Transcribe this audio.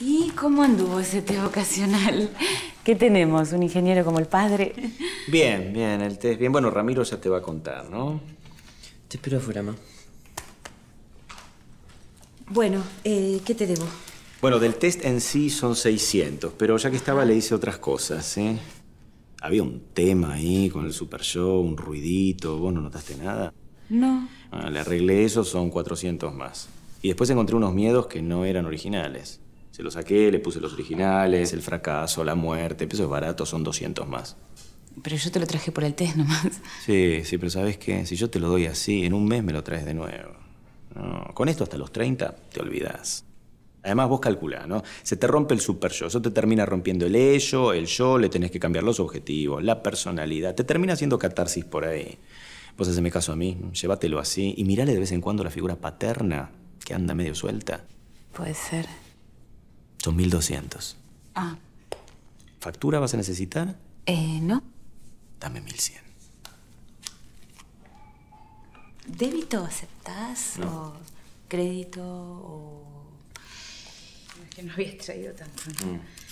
¿Y cómo anduvo ese té ocasional? ¿Qué tenemos? ¿Un ingeniero como el padre? Bien, bien, el test. Bien, bueno, Ramiro ya te va a contar, ¿no? Te espero afuera, ma. Bueno, eh, ¿qué te debo? Bueno, del test en sí son 600, pero ya que estaba le hice otras cosas, ¿eh? Había un tema ahí con el super show, un ruidito. ¿Vos no notaste nada? No. Ah, le arreglé eso, son 400 más. Y después encontré unos miedos que no eran originales. Se lo saqué, le puse los originales, el fracaso, la muerte. Pesos barato, son 200 más. Pero yo te lo traje por el test nomás. Sí, sí, pero ¿sabes qué? Si yo te lo doy así, en un mes me lo traes de nuevo. con esto hasta los 30 te olvidas. Además, vos calculá, ¿no? Se te rompe el super yo, eso te termina rompiendo el ello, el yo, le tenés que cambiar los objetivos, la personalidad, te termina haciendo catarsis por ahí. Vos haceme caso a mí, llévatelo así y mirale de vez en cuando la figura paterna que anda medio suelta. Puede ser. 1200. Ah. ¿Factura vas a necesitar? Eh, no. Dame 1100. ¿Débito aceptás? ¿O crédito? ¿O.? Es que no había traído tanto. Mm.